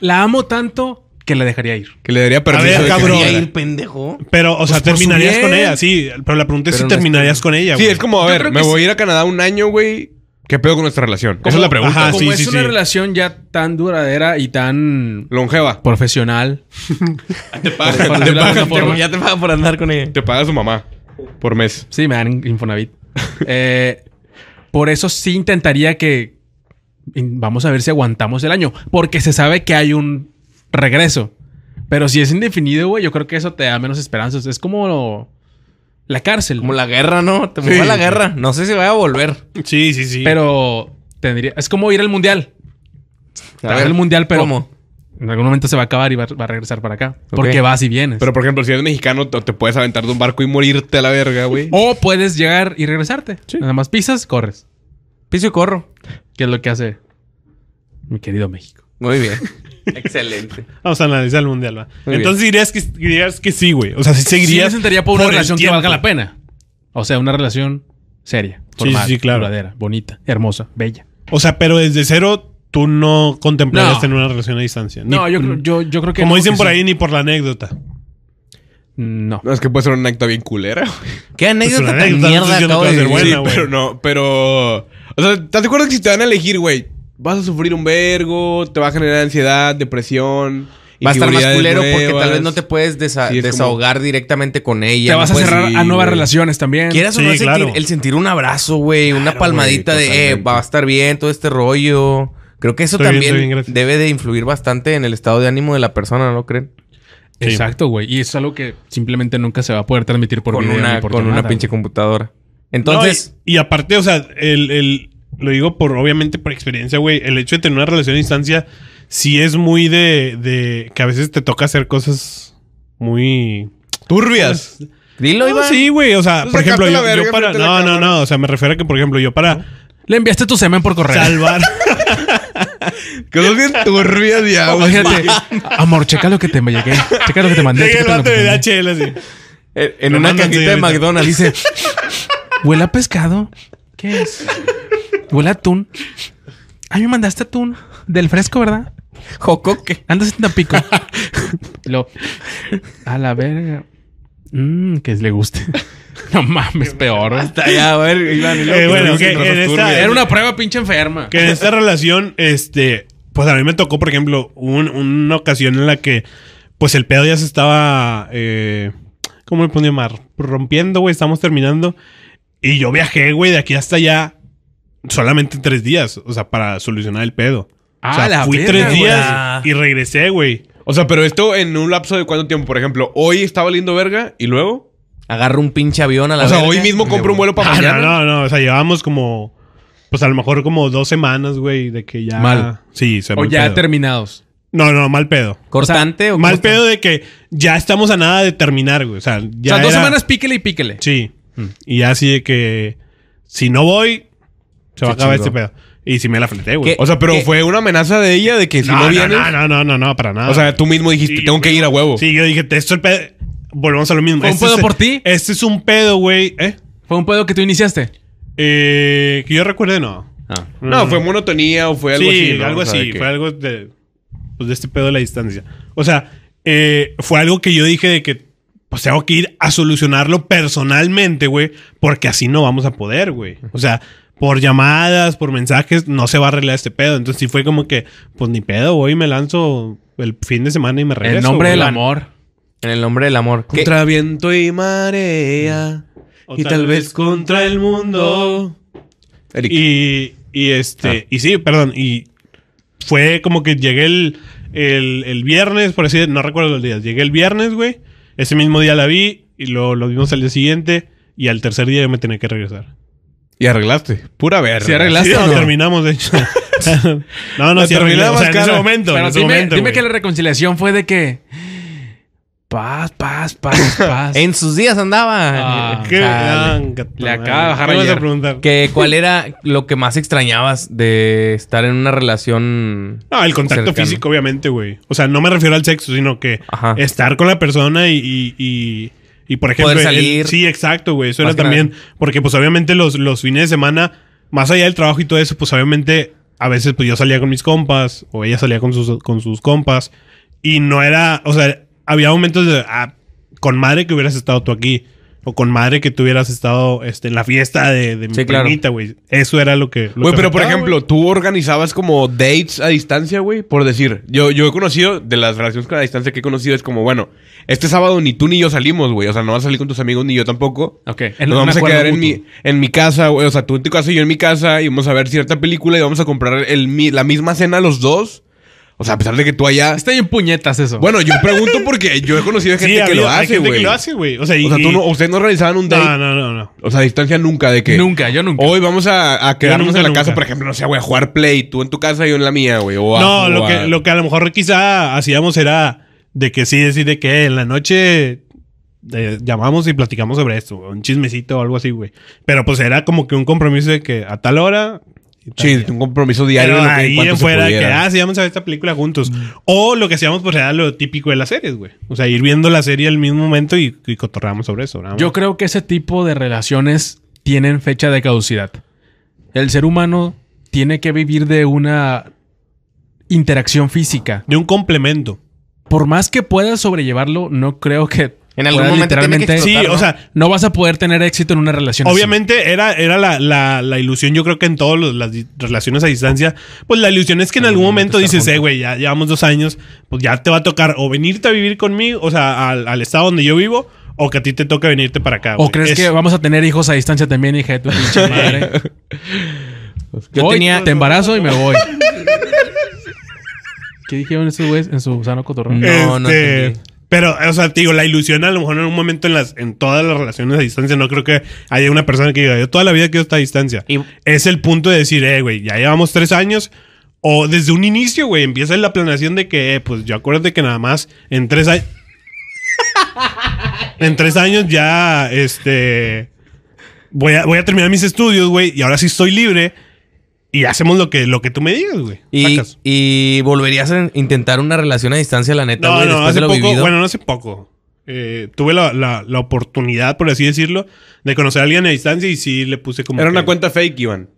la amo tanto que le dejaría ir. Que le daría permiso. A ver, cabrón. ir, pendejo. Pero, o pues sea, terminarías con ella, sí. Pero la pregunta es si terminarías con ella, güey. Sí, es como, a ver, me voy a ir a Canadá un año, güey. ¿Qué pedo con nuestra relación? Esa es la pregunta. como es una relación ya tan duradera y tan... Longeva. Profesional. te pagan. Por, ya te por andar con ella. Te paga su mamá. Por mes. Sí, me dan Infonavit. Eh, por eso sí intentaría que... Vamos a ver si aguantamos el año. Porque se sabe que hay un regreso. Pero si es indefinido, güey, yo creo que eso te da menos esperanzas. Es como la cárcel. Como la guerra, ¿no? Te sí. a la guerra. No sé si voy a volver. Sí, sí, sí. Pero tendría. Es como ir al mundial. A al el mundial, pero. En algún momento se va a acabar y va, a regresar para acá. Porque vas y vienes. Pero, por ejemplo, si eres mexicano, te, puedes aventar de un barco y morirte a la verga, güey. o puedes llegar y regresarte. Nada más pisas, corres. Piso y corro. Que es lo que hace mi querido México? Muy bien. Excelente. Vamos a analizar el mundial, ¿va? Entonces dirías que, dirías que sí, güey. O sea, si seguirías. Sí, me por una relación que valga la pena. O sea, una relación seria, formal, sí, sí, claro. duradera, bonita, hermosa, bella. O sea, pero desde cero tú no contemplarías tener una relación a distancia. no, yo, yo, yo, creo que. Como dicen por ahí, ni por la anécdota. No. no. Es que puede ser pues una anécdota bien culera. ¿Qué anécdota, tan mierda acabo de pero no, pero. O sea, ¿te de acuerdo que si te van a elegir, güey? vas a sufrir un vergo, te va a generar ansiedad, depresión. Va a estar más culero porque tal vez no te puedes desahogar directamente con ella. Te vas a cerrar a nuevas relaciones también. Quieras o no claro. el sentir un abrazo, güey, una palmadita de eh, va a estar bien todo este rollo. Creo que eso también debe de influir bastante en el estado de ánimo de la persona, ¿no creen? Exacto, güey. Y es algo que simplemente nunca se va a poder transmitir por video, una, por con una pinche computadora. Entonces. y, y, aparte, o sea, el, el lo digo por, obviamente, por experiencia, güey. El hecho de tener una relación a distancia sí es muy de, de que a veces te toca hacer cosas muy turbias. Dilo, Iván. sí, güey. O sea, pues por ejemplo, yo, para. No, no, no. O sea, me refiero a que, por ejemplo, yo para. Le enviaste tu semen por correo. Salvar. Cosas bien turbias diablo. Amor, checa lo que te llegué. Checa lo que te mandé. En, una cajita de McDonald's dice: ¿Huele a pescado? ¿Qué es? Huele a atún. Ay, me mandaste atún del fresco, ¿verdad? Jocoque. Andas en Tampico. Lo, a la verga. Mmm, que le guste. No mames, peor. Hasta allá, a eh, bueno, Era una prueba pinche enferma. Que en esta relación, este, pues a mí me tocó, por ejemplo, una ocasión en la que, pues el pedo ya se estaba, eh, ¿cómo le a llamar? Rompiendo, güey, estamos terminando. Y yo viajé, güey, de aquí hasta allá solamente tres días, o sea, para solucionar el pedo. o ah, fui tres días ah. y regresé, güey. O sea, pero esto en un lapso de cuánto tiempo, por ejemplo, hoy estaba valiendo verga y luego. Agarro un pinche avión a la O sea, hoy mismo compro un vuelo para ah, mañana. no, no, no. O sea, llevamos como. Pues a lo mejor como dos semanas, güey, de que ya. Mal. Sí, se O ya terminados. No, no, mal pedo. ¿Cortante o, Mal pedo de que ya estamos a nada de terminar, güey. O sea, ya. O sea, dos semanas píquele y píquele. Sí. Mm. Y así de que. Si no voy, se va a este pedo. Y si me la fleté, güey. O sea, pero fue una amenaza de ella de que si no, no vienes. No, no, no, no, no, para nada. O sea, tú mismo dijiste, tengo que ir a huevo. Sí, yo dije, esto es pedo. Volvemos a lo mismo. ¿Fue un este pedo por ti? Este es un pedo, güey. ¿Eh? ¿Fue un pedo que tú iniciaste? Eh, que yo recuerde, no. Ah. Mm. No, fue monotonía o fue algo sí, así. ¿no? algo así. Fue algo de, pues, de este pedo de la distancia. O sea, eh, fue algo que yo dije de que pues tengo que ir a solucionarlo personalmente, güey, porque así no vamos a poder, güey. O sea, por llamadas, por mensajes, no se va a arreglar este pedo. Entonces sí fue como que, pues ni pedo, voy y me lanzo el fin de semana y me regreso. En el nombre del amor. En el nombre del amor. Contra viento y marea. y tal, vez, contra el mundo. Y, este, ah. y sí, perdón, y fue como que llegué el, viernes, por así no recuerdo los días, llegué el viernes, güey, ese mismo día la vi y lo, lo vimos al día siguiente y al tercer día yo me tenía que regresar. Y arreglaste. Pura verga. Si arreglaste. Sí, terminamos, de hecho. no, no, terminamos. en ese momento. en ese dime, dime que la reconciliación fue de que. Paz, paz, paz, paz. en sus días andaba. Ah, ¿Qué? le acaba de bajar ayer. A preguntar? Que cuál era lo que más extrañabas de estar en una relación. Ah, el contacto físico, obviamente, güey. O sea, no me refiero al sexo, sino que estar con la persona y y por ejemplo, sí, exacto, güey. Eso era también. Porque, pues, obviamente, los, los fines de semana, más allá del trabajo y todo eso, pues obviamente, a veces, pues yo salía con mis compas, o ella salía con sus, con sus compas. Y no era. O sea, había momentos de. Ah, con madre que hubieras estado tú aquí o con madre que tuvieras hubieras estado este, en la fiesta de, mi primita, güey. Eso era lo que. Güey, pero por ejemplo, tú organizabas como dates a distancia, güey, por decir. Yo, yo he conocido, de las relaciones con la distancia que he conocido, es como, bueno, este sábado ni tú ni yo salimos, güey. O sea, no vas a salir con tus amigos ni yo tampoco. Ok. Nos vamos a quedar en mi, en mi, casa, güey. O sea, tú en tu casa y yo en mi casa. Y vamos a ver cierta película y vamos a comprar la misma cena los dos. O sea, a pesar de que tú allá. Está en puñetas eso. Bueno, yo pregunto porque yo he conocido gente que, lo hace, gente que lo hace, güey. O sea, tú no, ustedes no realizaban un date. No, no, no, no. O sea, a distancia nunca de que. Nunca, yo nunca. Hoy vamos a, quedarnos en la casa, por ejemplo, no sé, güey, a jugar play, tú en tu casa y yo en la mía, güey. No, lo, que, a lo mejor quizá hacíamos era de que sí, decir de que en la noche eh, llamamos y platicamos sobre esto, un chismecito o algo así, güey. Pero pues era como que un compromiso de que a tal hora Sí, un compromiso diario. Pero ahí en fuera, ah, sí, vamos a ver esta película juntos. Mm. O lo que hacíamos, por pues, era lo típico de las series, güey. O sea, ir viendo la serie al mismo momento y, cotorramos sobre eso. Yo creo que ese tipo de relaciones tienen fecha de caducidad. El ser humano tiene que vivir de una interacción física. De un complemento. Por más que puedas sobrellevarlo, no creo que en algún momento Sí, o sea, ¿no? vas a poder tener éxito en una relación. Obviamente era, era la, ilusión, yo creo que en todas las relaciones a distancia, pues la ilusión es que en, algún, momento, dices, eh, güey, ya llevamos dos años, pues ya te va a tocar o venirte a vivir conmigo, o sea, al, estado donde yo vivo, o que a ti te toca venirte para acá. O crees que vamos a tener hijos a distancia también, hija de tu pinche madre. Pues, yo te embarazo y me voy. ¿Qué dijeron esos güeyes en su sano cotorreo? No, no este, pero, o sea, te digo, la ilusión a lo mejor en un momento en las, en todas las relaciones a distancia, no creo que haya una persona que diga, yo toda la vida quiero estar a distancia. Es el punto de decir, eh, güey, ya llevamos tres años. O desde un inicio, güey, empieza la planeación de que, eh, pues yo acuérdate que nada más en tres años. en tres años ya, este. Voy a, voy a terminar mis estudios, güey, y ahora sí estoy libre y hacemos lo que, lo que tú me digas, güey. Y, volverías a intentar una relación a distancia, la neta, no, no, poco, Bueno, no hace poco. Eh, tuve la, oportunidad, por así decirlo, de conocer a alguien a distancia y sí le puse como. Era una cuenta fake, Iván.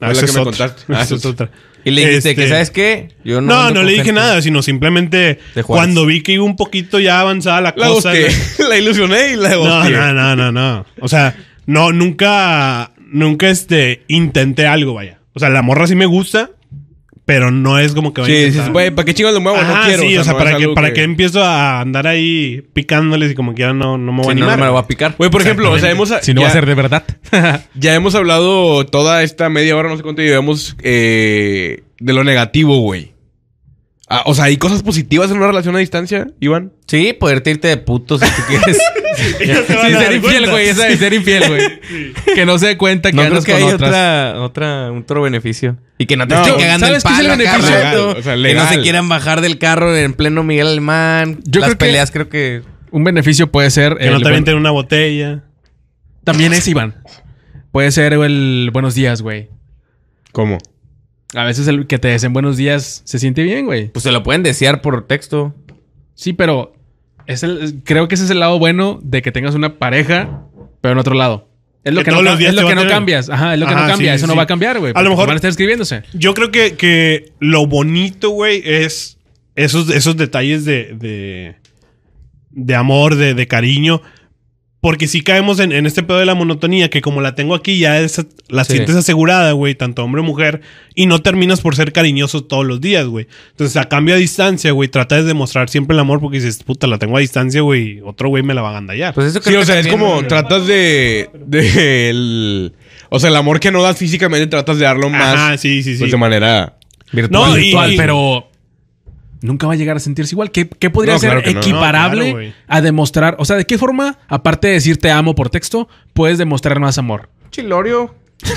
Ah, es que ah, otra. Y le dijiste que, este, ¿sabes qué? Yo no, no, le dije nada, sino simplemente cuando vi que iba un poquito ya avanzada la, cosa. La, la ilusioné y la no, no, no, no, no. O sea, no, nunca, nunca este, intenté algo, vaya. O sea, la morra sí me gusta, pero no es como que vaya Sí, a güey, ¿para qué chingas lo muevo? no quiero. Sí, o sea, para, que, para que... empiezo a andar ahí picándoles y como quiera no, no me voy a animar. No, me lo va a picar. Güey, por ejemplo, o sea, hemos... Si no va a ser de verdad. ya hemos hablado toda esta media hora, no sé cuánto llevamos, eh, de lo negativo, güey. Ah, o sea, ¿hay cosas positivas en una relación a distancia, Iván? Sí, poderte irte de puto si tú quieres. sí, ser infiel, güey. Esa de ser infiel, güey. Que no se dé cuenta que no andas que hay otra, otro beneficio. Y que no te estén cagando el palo qué es el beneficio? o sea, Que no se quieran bajar del carro en pleno Miguel Alemán. Yo Las peleas creo que... Un beneficio puede ser... Que no también avienten una botella. También es, Iván. Puede ser el buenos días, güey. ¿Cómo? A veces el que te deseen buenos días se siente bien, güey. Pues se lo pueden desear por texto. Sí, pero es creo que ese es el lado bueno de que tengas una pareja, pero en otro lado. Es lo que, no, cambias. Ajá, es lo que no cambia. Eso no va a cambiar, güey. A lo mejor. Van a estar escribiéndose. Yo creo que, que lo bonito, güey, es esos, esos detalles de, de, de amor, de, de cariño. Porque si caemos en, este pedo de la monotonía, que como la tengo aquí, ya es, la sientes asegurada, güey, tanto hombre o mujer, y no terminas por ser cariñoso todos los días, güey. Entonces, a cambio a distancia, güey, trata de demostrar siempre el amor porque dices, puta, la tengo a distancia, güey, otro güey me la va a gandallar. Pues sí, o sea, es como tratas de. o sea, el amor que no das físicamente, tratas de darlo más. Ah, sí, pues, de manera virtual, no, virtual pero nunca va a llegar a sentirse igual. ¿Qué, podría ser equiparable a demostrar? O sea, ¿de qué forma, aparte de decir te amo por texto, puedes demostrar más amor? Chilorio.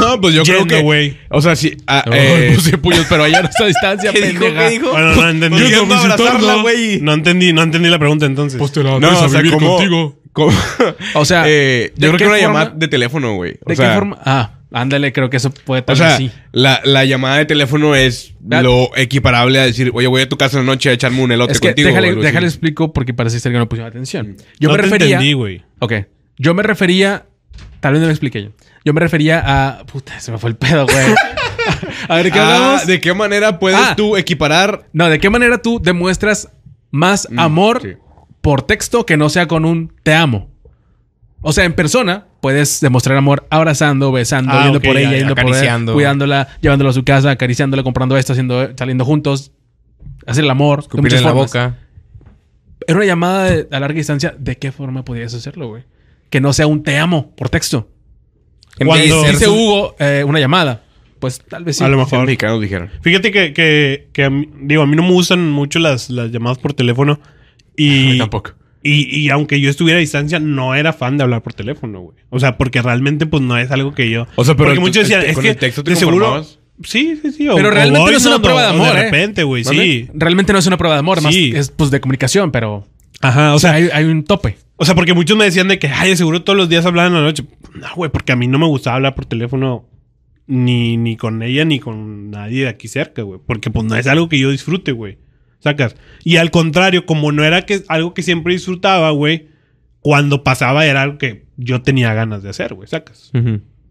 no, pues yo creo que, güey. O sea, si... puse ah, eh, puños, pero allá a nuestra distancia, ¿Qué Dijo, no entendí. abrazarla, No, no, entendí, no entendí la pregunta entonces. Pues te la no, a o sea, contigo. o sea, eh, yo creo que una llamada de teléfono, güey. ¿De qué forma? Ah. Ándale, creo que eso puede también. O sea, la, llamada de teléfono es lo equiparable a decir, oye, voy a tu casa en la noche a echarme un elote es que contigo. Déjale, déjale explico porque parece ser que no pusieron atención. Mm. Yo no me te Entendí, güey. Ok. Yo me refería. Tal vez no lo expliqué yo. Yo me refería a. Puta, se me fue el pedo, güey. a ver, ¿qué ah, hablamos? ¿De qué manera puedes ah. tú equiparar? No, ¿de qué manera tú demuestras más mm, amor por texto que no sea con un te amo? O sea, en persona puedes demostrar amor abrazando, besando, ah, por ella, yendo cuidándola, llevándola a su casa, acariciándola, comprando esto, haciendo, saliendo juntos, hacer el amor, Es la boca. ¿Es una llamada a larga distancia. ¿De qué forma podías hacerlo, güey? Que no sea un te amo por texto. Cuando ¿Hice Hugo eh, una llamada, pues tal vez sí. A lo mejor. mexicanos dijeron. Fíjate que, digo, a mí no me gustan mucho las, las llamadas por teléfono. Y, a mí tampoco. Y, y, aunque yo estuviera a distancia, no era fan de hablar por teléfono, güey. O sea, porque realmente, pues no es algo que yo. O sea, pero. muchos decían, es El texto te de seguro. Sí, sí, sí. pero realmente no es una prueba de amor. De ¿eh? repente, güey, sí. Realmente no es una prueba de amor, más es pues de comunicación, pero. Ajá, o, sea, hay, hay, un tope. O sea, porque muchos me decían de que, ay, seguro todos los días hablaban en la noche. No, güey, porque a mí no me gustaba hablar por teléfono ni, ni con ella ni con nadie de aquí cerca, güey. Porque pues no es algo que yo disfrute, güey. Sacas. Y al contrario, como no era que, algo que siempre disfrutaba, güey, cuando pasaba era algo que yo tenía ganas de hacer, güey, sacas.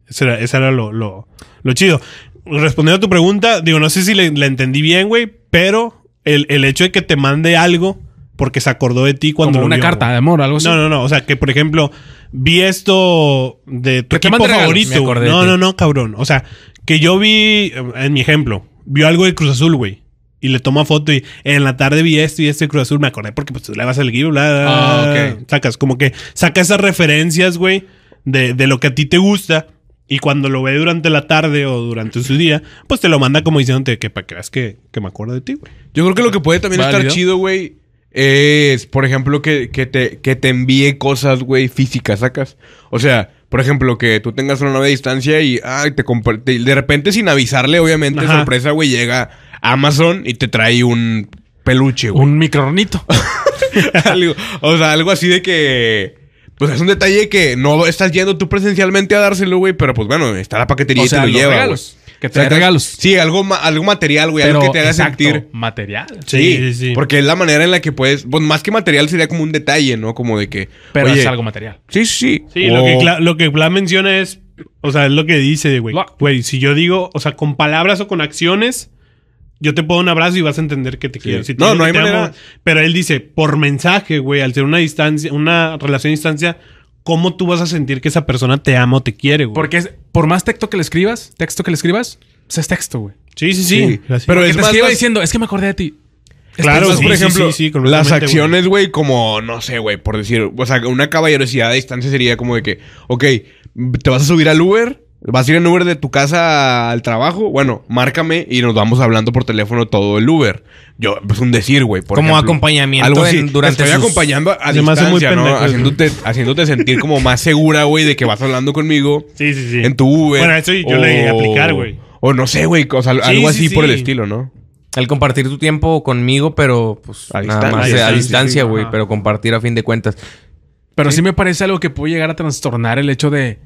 Eso era, lo, lo, chido. Respondiendo a tu pregunta, digo, no sé si la entendí bien, güey, pero el, hecho de que te mande algo porque se acordó de ti cuando. Como una carta de amor, algo así. No, no, no. O sea, que por ejemplo, vi esto de tu equipo favorito. no, no, no, cabrón. O sea, que yo vi, en mi ejemplo, vio algo de Cruz Azul, güey y le toma foto y en la tarde vi esto y este Cruz Azul, me acordé porque pues le vas al equipo, bla, bla, ah, Sacas, como que saca esas referencias, güey, de, lo que a ti te gusta. Y cuando lo ve durante la tarde o durante su día, pues te lo manda como diciéndote que para que veas que, me acuerdo de ti, güey. Yo creo que lo que puede también estar chido, güey, es, por ejemplo, que, te, que te envíe cosas, güey, físicas, sacas. O sea, por ejemplo, que tú tengas una nueva distancia y ay, te, de repente sin avisarle, obviamente, sorpresa, güey, llega Amazon y te trae un peluche, güey. Un micronito. o sea, algo así de que. Pues es un detalle que no estás yendo tú presencialmente a dárselo, güey, pero pues bueno, está la paquetería y te lo los lleva. Regalos. Que te regalos. Sí, algo, algo material, güey, algo que te haga sentir. Material. Sí, sí, sí, Porque es la manera en la que puedes. más que material sería como un detalle, ¿no? Como de que. Pero es algo material. Sí, sí. Sí, lo que, Cla menciona es. O sea, es lo que dice, güey. Güey, si yo digo, o sea, con palabras o con acciones yo te puedo un abrazo y vas a entender que te quiero. no, no hay manera. pero él dice, por mensaje, güey, al ser una distancia, una relación a distancia, ¿cómo tú vas a sentir que esa persona te ama o te quiere, güey? Porque por más texto que le escribas, texto que le escribas, es texto, güey. Sí, sí, sí. pero es que diciendo, es que me acordé de ti. Claro, por ejemplo, las acciones, güey, como, no sé, güey, por decir, o sea, una caballerosidad a distancia sería como de que, ok, te vas a subir al Uber, ¿Vas a ir en Uber de tu casa al trabajo? Bueno, márcame y nos vamos hablando por teléfono todo el Uber. Yo, pues un decir, güey. Como acompañamiento algo así. durante Estoy acompañando a distancia, ¿no? Haciéndote, haciéndote sentir como más segura, güey, de que vas hablando conmigo. Sí, sí, sí. En tu Uber. Bueno, eso yo o... le aplicar, güey. O no sé, güey. O algo así por el estilo, ¿no? Al compartir tu tiempo conmigo, pero pues a eh, a distancia, güey. pero compartir a fin de cuentas. Pero sí me parece algo que puede llegar a trastornar el hecho de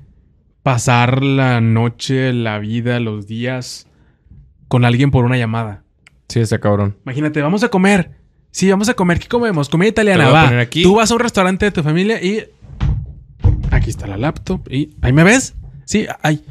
pasar la noche, la vida, los días con alguien por una llamada. Sí, ese cabrón. Imagínate, vamos a comer. Sí, vamos a comer. ¿Qué comemos? Comida italiana. Va. Aquí. Tú vas a un restaurante de tu familia y aquí está la laptop y ahí me ves. Sí, ahí...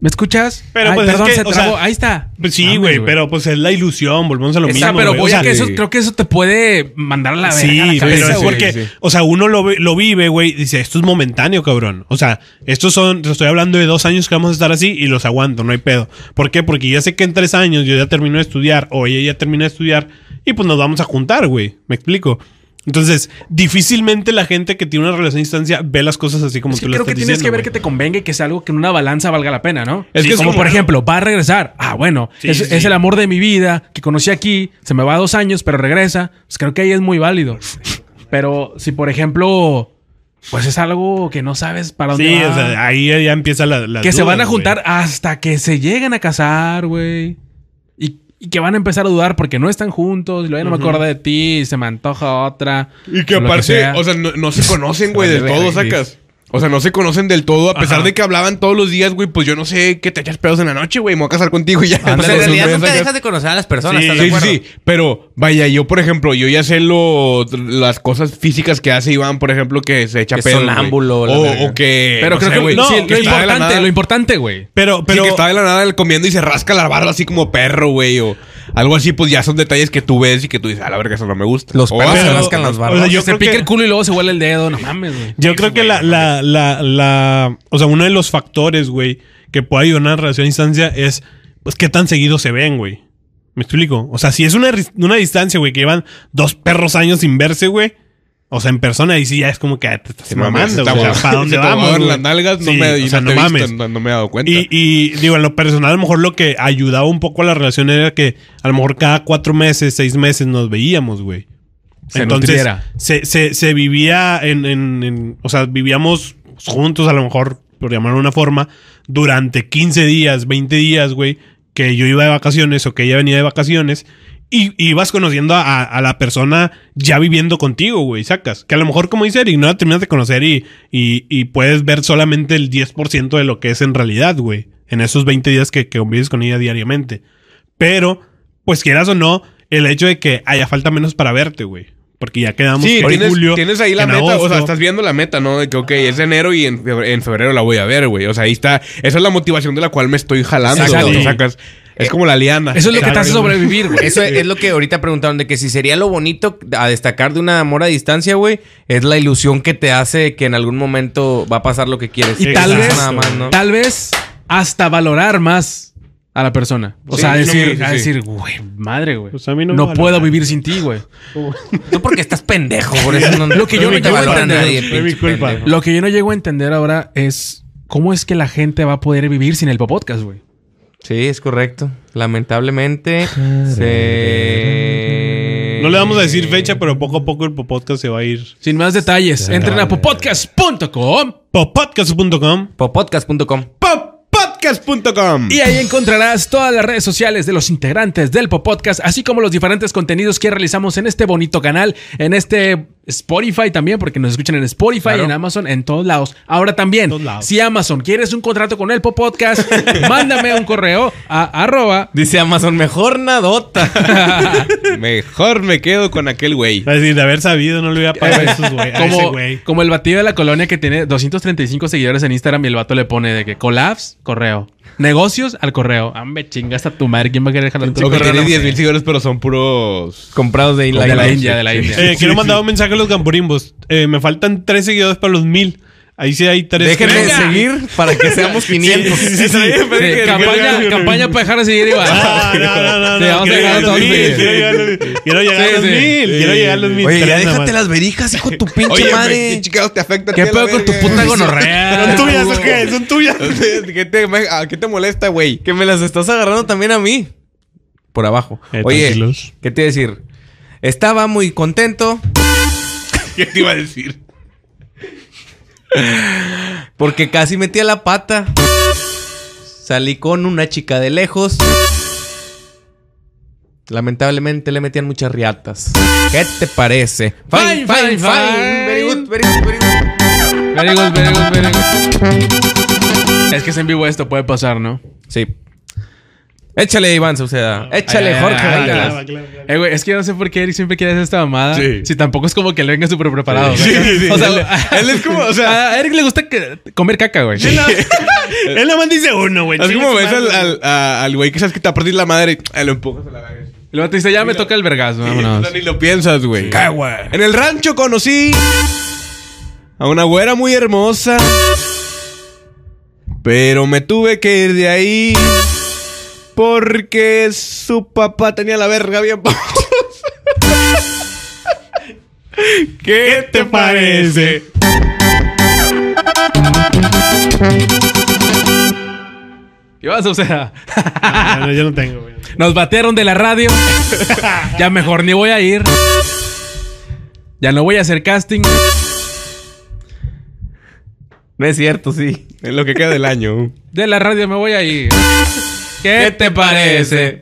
¿Me escuchas? Pero pues perdón, se Ahí está. Pues, sí, güey, pero pues es la ilusión, volvemos a lo mismo. Pero creo que eso te puede mandar a la verga. Sí, pero es porque, o sea, uno lo, lo vive, güey, dice, esto es momentáneo, cabrón. O sea, estos son, estoy hablando de dos años que vamos a estar así y los aguanto, no hay pedo. ¿Por qué? Porque ya sé que en tres años yo ya termino de estudiar o ella ya termina de estudiar y pues nos vamos a juntar, güey. ¿Me explico? Entonces, difícilmente la gente que tiene una relación a distancia ve las cosas así como tú lo estás diciendo. Creo que tienes que ver que te convenga y que sea algo que en una balanza valga la pena, ¿no? Es que como, por ejemplo, va a regresar. Ah, bueno, es, el amor de mi vida que conocí aquí, se me va a dos años, pero regresa. Pues creo que ahí es muy válido. Pero si, por ejemplo, pues es algo que no sabes para dónde va. Sí, ahí ya empieza la. que se van a juntar hasta que se lleguen a casar, güey y que van a empezar a dudar porque no están juntos, y luego no me acuerdo de ti, y se me antoja otra. Y que aparte, o, sea. no, no se conocen, güey, de todo, sacas. O sea, no se conocen del todo, a pesar de que hablaban todos los días, güey. Pues yo no sé ¿Qué te echas pedos en la noche, güey. Me voy a casar contigo y ya. en realidad nunca dejas de conocer a las personas, sí, sí, sí, Pero, vaya, yo, por ejemplo, yo ya sé lo, las cosas físicas que hace Iván, por ejemplo, que se echa pedos. o, que. Pero creo que, lo importante, lo importante, güey. Pero, pero. Sí, que está de la nada comiendo y se rasca la barba así como perro, güey. O algo así, pues ya son detalles que tú ves y que tú dices, a la verga, eso no me gusta. Los perros se rascan las barbas. se pica el culo y luego se huele el dedo, no mames, güey. Yo creo que la, la, la, la, o sea, uno de los factores, güey, que puede ayudar a una relación a distancia es, pues, qué tan seguido se ven, güey. ¿Me explico? O sea, si es una, una distancia, güey, que llevan dos perros años sin verse, güey o sea, en persona y sí ya es como que ah, te estás mamando, O sea, ¿para dónde vamos? las nalgas no me, o sea, no, mames. no, me he dado cuenta. Y, digo, en lo personal, a lo mejor lo que ayudaba un poco a la relación era que a lo mejor cada cuatro meses, seis meses nos veíamos, güey. Entonces, se, se, se, vivía en, O sea, vivíamos juntos, a lo mejor, por llamarlo de una forma, durante 15 días, 20 días, güey, que yo iba de vacaciones o que ella venía de vacaciones y, vas conociendo a, la persona ya viviendo contigo, güey, sacas. Que a lo mejor, como dice Eric, no la terminas de conocer y, y, puedes ver solamente el 10% de lo que es en realidad, güey. En esos 20 días que, que convives con ella diariamente. Pero, pues quieras o no, el hecho de que haya falta menos para verte, güey. Porque ya quedamos sí, tienes, julio. Tienes ahí la meta, o sea, estás viendo la meta, ¿no? De que, ok, es enero y en febrero, la voy a ver, güey. O sea, ahí está. Esa es la motivación de la cual me estoy jalando. Sacas. Es como la liana. Eso es lo que te hace sobrevivir, güey. Eso es, lo que ahorita preguntaron, de que si sería lo bonito a destacar de un amor a distancia, güey, es la ilusión que te hace que en algún momento va a pasar lo que quieres. Y tal vez, tal vez hasta valorar más a la persona. O sea, a decir, güey, madre, güey. Pues no, puedo vivir sin ti, güey. no porque estás pendejo, Lo que yo no llego a Lo que yo no llego a entender ahora es cómo es que la gente va a poder vivir sin el podcast, güey. Sí, es correcto. Lamentablemente se... No le vamos a decir fecha, pero poco a poco el Popodcast se va a ir. Sin más detalles, entren a popodcast.com. Popodcast.com. Popodcast.com. Pop. Y ahí encontrarás todas las redes sociales de los integrantes del Pop Podcast, así como los diferentes contenidos que realizamos en este bonito canal, en este Spotify también, porque nos escuchan en Spotify, en Amazon, en todos lados. Ahora también, si Amazon quieres un contrato con el Pop Podcast, mándame un correo a arroba. Dice Amazon, mejor nadota. mejor me quedo con aquel güey. de haber sabido, no le voy a pagar a esos güey. Como, el batido de la colonia que tiene 235 seguidores en Instagram y el vato le pone de que colaps, correo Negocios al correo. Ah, me chingas a tu madre. ¿Quién va a querer el tu correo? Tiene 10 mil seguidores, pero son puros... Comprados de, la India. De la India, eh, quiero mandar un mensaje a los gamburimbos. Eh, me faltan 3 seguidores para los 1.000. Ahí sí hay tres. Déjenme seguir para que seamos 500. campaña, para dejar de seguir, igual. Ah, no, no, no. Quiero llegar a los mil. Quiero llegar a los mil. Oye, ya déjate las verijas, hijo de tu pinche madre. te afecta ¿Qué pedo con tu puta gonorrea? ¿Son tuyas o qué? ¿Son tuyas? a, ah, ¿Qué te molesta, güey? Que me las estás agarrando también a mí. Por abajo. Eh, Oye, ¿qué te iba a decir? Estaba muy contento. ¿Qué te iba a decir? Porque casi metí la pata. Salí con una chica de lejos. Lamentablemente le metían muchas riatas. ¿Qué te parece? Fine, fine, fine. very good. Very good, very good, very good. Es que es en vivo esto, puede pasar, ¿no? Sí. Échale, Iván sea, Échale, ah, Jorge. Claro, claro, claro, eh, güey, es que yo no sé por qué Eric siempre quiere hacer esta mamada. Sí. Si tampoco es como que le venga súper preparado. Sí, sí, sí, O sea, él, es como, o sea, a Eric le gusta comer caca, güey. él nomás dice uno, güey. Es como ves al, güey que sabes que te va a partir la madre y eh, lo empujas a la verga. luego te dice, ya me toca el vergazo, vámonos. No, ni lo piensas, güey. En el rancho conocí a una güera muy hermosa. Pero me tuve que ir de ahí. Porque su papá tenía la verga bien ¿Qué te parece? ¿Qué vas a hacer? Ah, no, yo no tengo, Nos batearon de la radio. ya mejor ni voy a ir. Ya no voy a hacer casting. No es cierto, sí. En lo que queda del año. De la radio me voy a ir. ¿Qué te parece?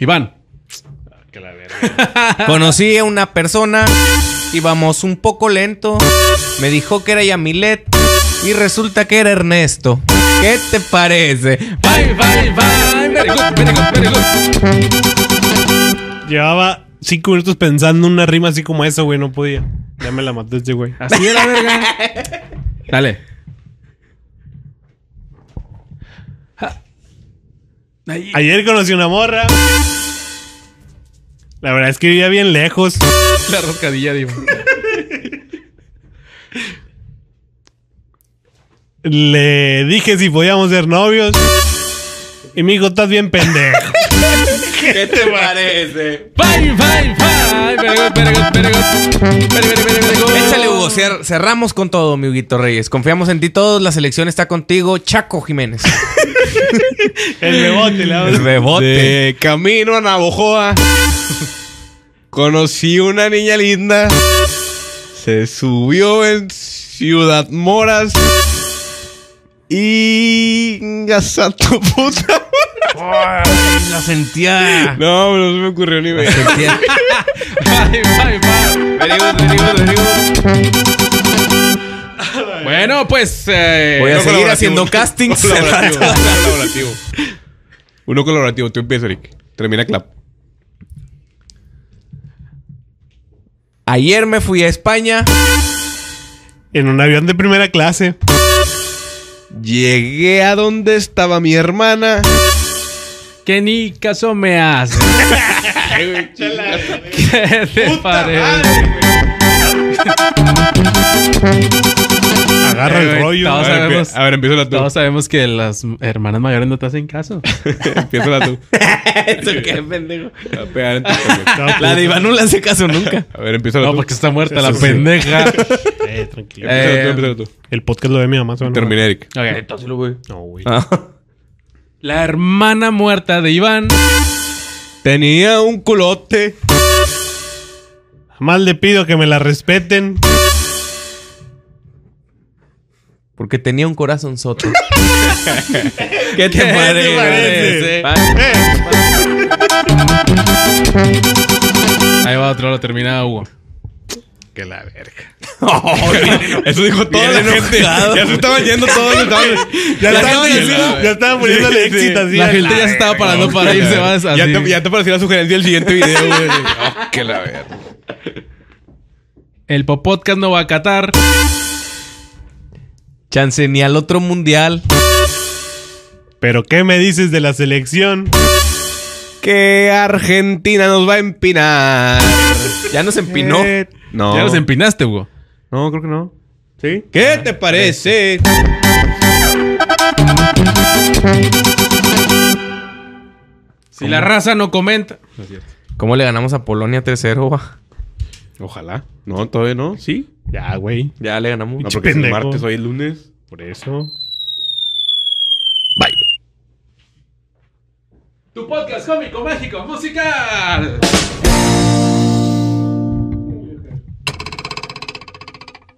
Iván. Conocí a una persona, íbamos un poco lento. Me dijo que era Yamilet y resulta que era Ernesto. ¿Qué te parece? Bye, bye, bye. Llevaba cinco minutos pensando una rima así como esa, güey. No podía. Ya me la maté este güey. Así era, verga. Dale. Ayer. conocí conocí una morra. La verdad es que vivía bien lejos. La roscadilla, digo. Le dije si podíamos ser novios. Y me dijo, estás bien pendejo. ¿Qué te parece? Bye, bye, bye cerramos con todo, mi Huguito Reyes. Confiamos en ti todos. La selección está contigo. Chaco Jiménez. El rebote, la El rebote. De camino a Navojoa. Conocí una niña linda. Se subió en Ciudad Moras. Y. Gasa tu puta la sentía. No, no se me ocurrió ni ver. Sentía. Bueno, pues. Eh, Voy a seguir haciendo castings. Uno colaborativo, Uno colaborativo. Tú empiezas, Eric. Termina clap. Ayer me fui a España. En un avión de primera clase. Llegué a donde estaba mi hermana. ¡Que ni caso me hace? ¿Qué te parece? Agarra el rollo. a, ver, sabemos, a ver, empieza tú. Todos sabemos que las hermanas mayores no te hacen caso. empieza tú. Eso qué pendejo. la de Iván pues, no le hace caso nunca. A ver, empieza tú. No, porque está muerta la pendeja. eh, tranquilo. empieza tú, eh, empieza tú. El podcast lo de mi mamá. Termina, Eric. Ok, entonces lo voy. No, güey. Ah. La hermana muerta de Iván tenía un culote. mal le pido que me la respeten. Porque tenía un corazón soto. ¿Qué te ¿Qué parece? Eh. Ahí va otro, lo terminaba, Hugo que la verga. Oh, eso dijo toda la gente. Ya se estaban yendo todos. Estaban, ya, ya, estaban, ya estaban poniéndole éxito La gente ya se estaba parando para irse más así. Ya te, ya te pareció la sugerencia del siguiente video, que la verga. El Popodcast no va a Qatar. Chance ni al otro mundial. Pero ¿qué me dices de la selección? Que Argentina nos va a empinar. Ya nos empinó. Eh, no. Ya los empinaste, Hugo. No, creo que no. ¿Sí? ¿Qué te parece? Si la raza no comenta. es ¿Cómo le ganamos a Polonia 3-0? va? Ojalá. No, todavía no. Sí. Ya, güey. Ya le ganamos. No, porque es martes, hoy es lunes. Por eso. Bye. Tu podcast cómico mágico musical.